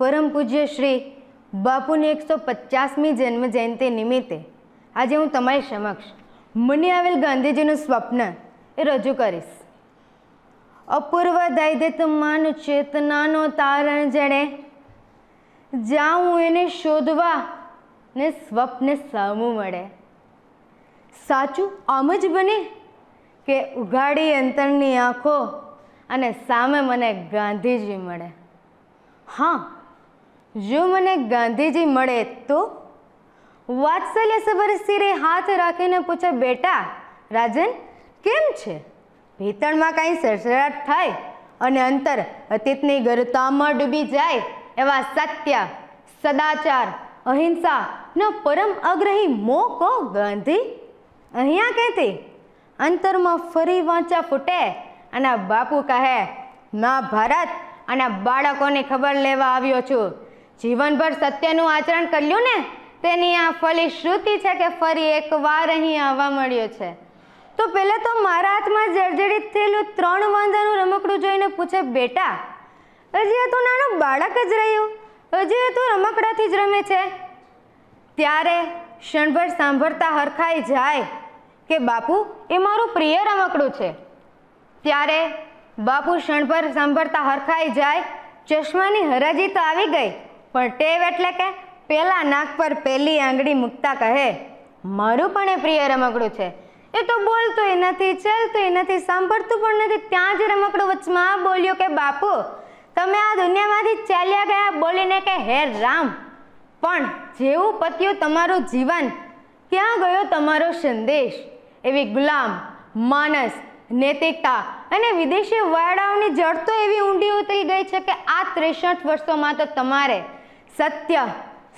પરમ પૂજ્ય શ્રી બાપુની એકસો પચાસમી જન્મ જયંતિ નિમિત્તે આજે હું તમારી સમક્ષ મને આવેલ ગાંધીજીનું સ્વપ્ન એ રજૂ કરીશ અપૂર્વ દૈદિત માન ચેતનાનો તારણ જણે હું એને શોધવા ને સ્વપ્ન સામું મળે સાચું આમ જ બને કે ઉઘાડી અંતરની આંખો અને સામે મને ગાંધીજી મળે હા જો મને ગાંધીજી મળે તો વાત્સલ્યસભર શિરે હાથ રાખીને પૂછે બેટા રાજન કેમ છે ભીતણમાં કાંઈ સરસરાટ થાય અને અંતર અતીતની ગરતામાં ડૂબી જાય એવા સત્ય સદાચાર અહિંસા નો પરમ અગ્રહી મો કો ગાંધી અહીંયા કહેતી અંતરમાં ફરી વાંચા ફૂટે અને બાપુ કહે મા ભારત અને બાળકોની ખબર લેવા આવ્યો છું જીવનભર સત્યનું આચરણ કર્યું ને તેની આ ફલી શ્રુતિ છે કે ફરી એકવાર અહીં આવવા મળ્યો છે તો પહેલાં તો મારા હાથમાં જર્જરિત થયેલું ત્રણ વાંદાનું રમકડું જોઈને પૂછે બેટા હજી તો નાનું બાળક જ રહ્યું હજી તો રમકડાથી જ રમે છે ત્યારે ક્ષણભર સાંભળતા હરખાઈ જાય કે બાપુ એ મારું પ્રિય રમકડું છે ત્યારે બાપુ ક્ષણભર સાંભળતા હરખાઈ જાય ચશ્માની હરાજી તો આવી ગઈ પણ ટેવ એટલે કે પેલા નાક પર પેલી આંગળી મૂકતા કહે મારું પણ એ પ્રિય રમકડું છે એ તો બોલતોય નથી ચાલતોય નથી સાંભળતું પણ નથી ત્યાં જ રમકડું વચમાં બોલ્યો કે બાપુ તમે આ દુનિયામાંથી ચાલ્યા ગયા બોલીને કે હે રામ પણ જેવું પત્યું તમારું જીવન ક્યાં ગયો તમારો સંદેશ એવી ગુલામ માનસ નૈતિકતા અને વિદેશી વાડાઓની જડતો એવી ઊંડી ઉતરી ગઈ છે કે આ ત્રેસઠ વર્ષોમાં તો તમારે સત્ય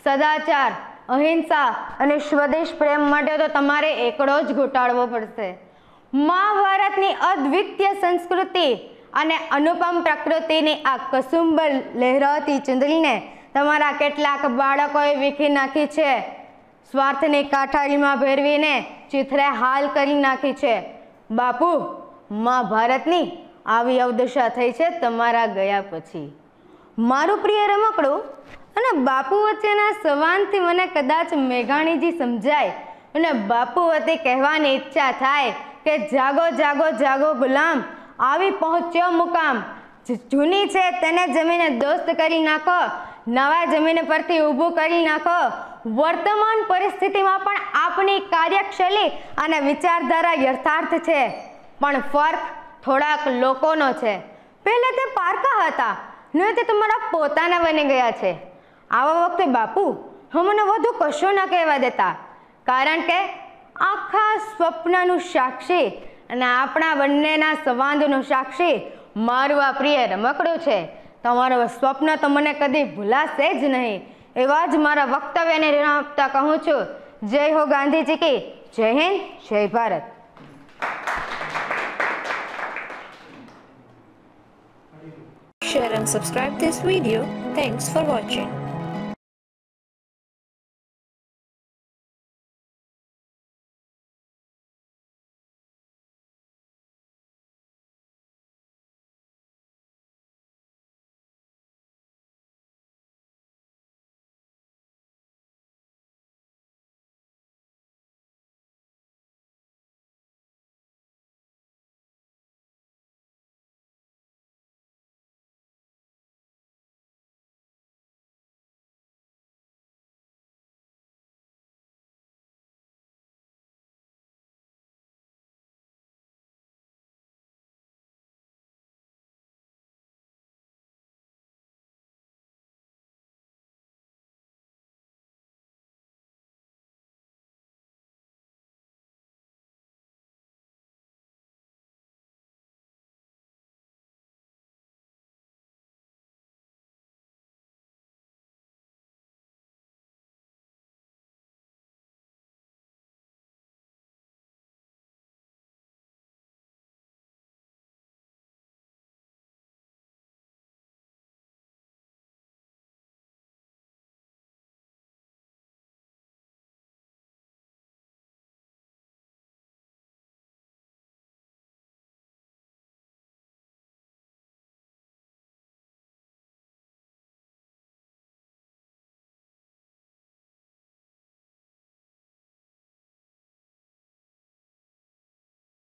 સદાચાર અહિંસા અને સ્વદેશ પ્રેમ માટે તો તમારે એકડો જ ઘોટાળવો પડશે મહાભારતની અદ્વિતીય સંસ્કૃતિ અને અનુપમ પ્રકૃતિની આ કસુંબર લહેરાતી ચૂંદડીને તમારા કેટલાક બાળકોએ વીખી નાખી છે સ્વાર્થની કાઠાળીમાં ભેરવીને ચિત્રે હાલ કરી નાખી છે બાપુ મહાભારતની આવી અવદશા થઈ છે તમારા ગયા પછી મારું પ્રિય રમકડું અને બાપુ વચ્ચેના સંવાદથી મને કદાચ મેઘાણીજી સમજાય અને બાપુ વતી કહેવાની ઈચ્છા થાય કે જાગો જાગો જાગો ગુલામ આવી પહોંચ્યો મુકામ જૂની છે તેને જમીને દોસ્ત કરી નાખો નવા જમીન પરથી ઊભું કરી નાખો વર્તમાન પરિસ્થિતિમાં પણ આપની કાર્યશૈલી અને વિચારધારા યથાર્થ છે પણ ફર્ક થોડાક લોકોનો છે પહેલે તે પારકા હતા નહીં તે તમારા પોતાના બની ગયા છે આવા વખતે બાપુ હું મને વધુ કશો ન કહેવા દેતા કારણ કે આખા સ્વપ્નનું સાક્ષી અને આપણા બંનેના સંવાદનું સાક્ષી મારું આ પ્રિય રમકડું છે તમારું સ્વપ્ન તો મને કદી ભૂલાશે જ નહીં એવા જ મારા વક્તવ્યને આપતા કહું છું જય હો ગાંધીજી કે જય હિન્દ જય Bharat share and subscribe this video. Thanks for watching.